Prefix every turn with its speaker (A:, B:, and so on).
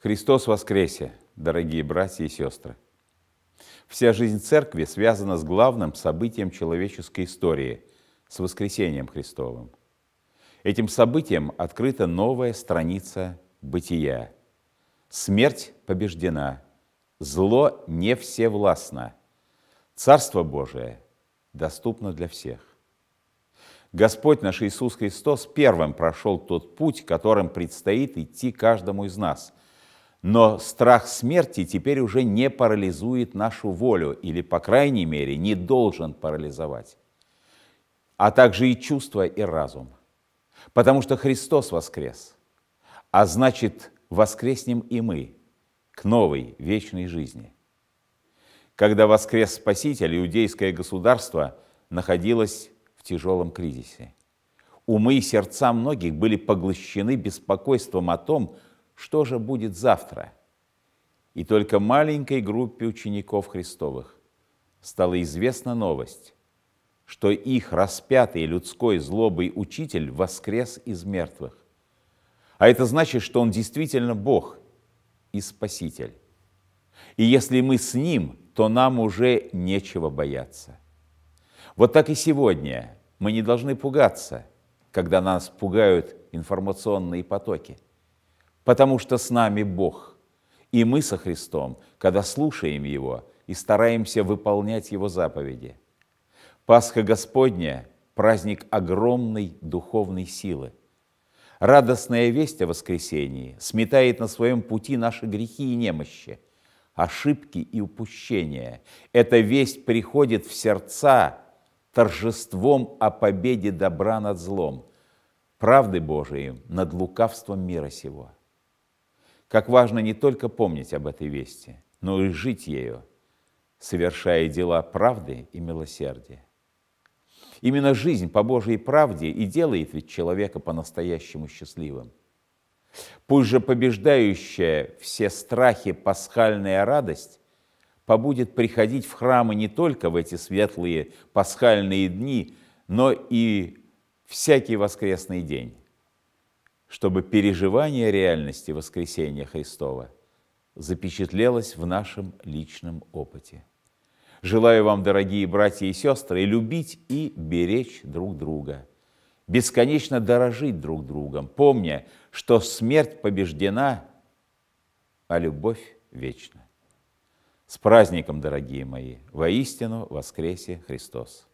A: Христос воскресе, дорогие братья и сестры! Вся жизнь Церкви связана с главным событием человеческой истории – с воскресением Христовым. Этим событием открыта новая страница бытия. Смерть побеждена, зло не всевластно, Царство Божие доступно для всех. Господь наш Иисус Христос первым прошел тот путь, которым предстоит идти каждому из нас – но страх смерти теперь уже не парализует нашу волю, или, по крайней мере, не должен парализовать, а также и чувства, и разум. Потому что Христос воскрес, а значит, воскреснем и мы к новой вечной жизни. Когда воскрес Спаситель, иудейское государство находилось в тяжелом кризисе. Умы и сердца многих были поглощены беспокойством о том, что же будет завтра. И только маленькой группе учеников Христовых стала известна новость, что их распятый людской злобой учитель воскрес из мертвых. А это значит, что он действительно Бог и Спаситель. И если мы с Ним, то нам уже нечего бояться. Вот так и сегодня мы не должны пугаться, когда нас пугают информационные потоки – потому что с нами Бог. И мы со Христом, когда слушаем Его и стараемся выполнять Его заповеди. Пасха Господня – праздник огромной духовной силы. Радостная весть о воскресении сметает на своем пути наши грехи и немощи, ошибки и упущения. Эта весть приходит в сердца торжеством о победе добра над злом, правды Божией над лукавством мира сего – как важно не только помнить об этой вести, но и жить ею, совершая дела правды и милосердия. Именно жизнь по Божьей правде и делает ведь человека по-настоящему счастливым. Пусть же побеждающая все страхи пасхальная радость побудет приходить в храмы не только в эти светлые пасхальные дни, но и всякий воскресный день чтобы переживание реальности воскресения Христова запечатлелось в нашем личном опыте. Желаю вам, дорогие братья и сестры, любить и беречь друг друга, бесконечно дорожить друг другом, помня, что смерть побеждена, а любовь вечна. С праздником, дорогие мои! Воистину воскресе Христос!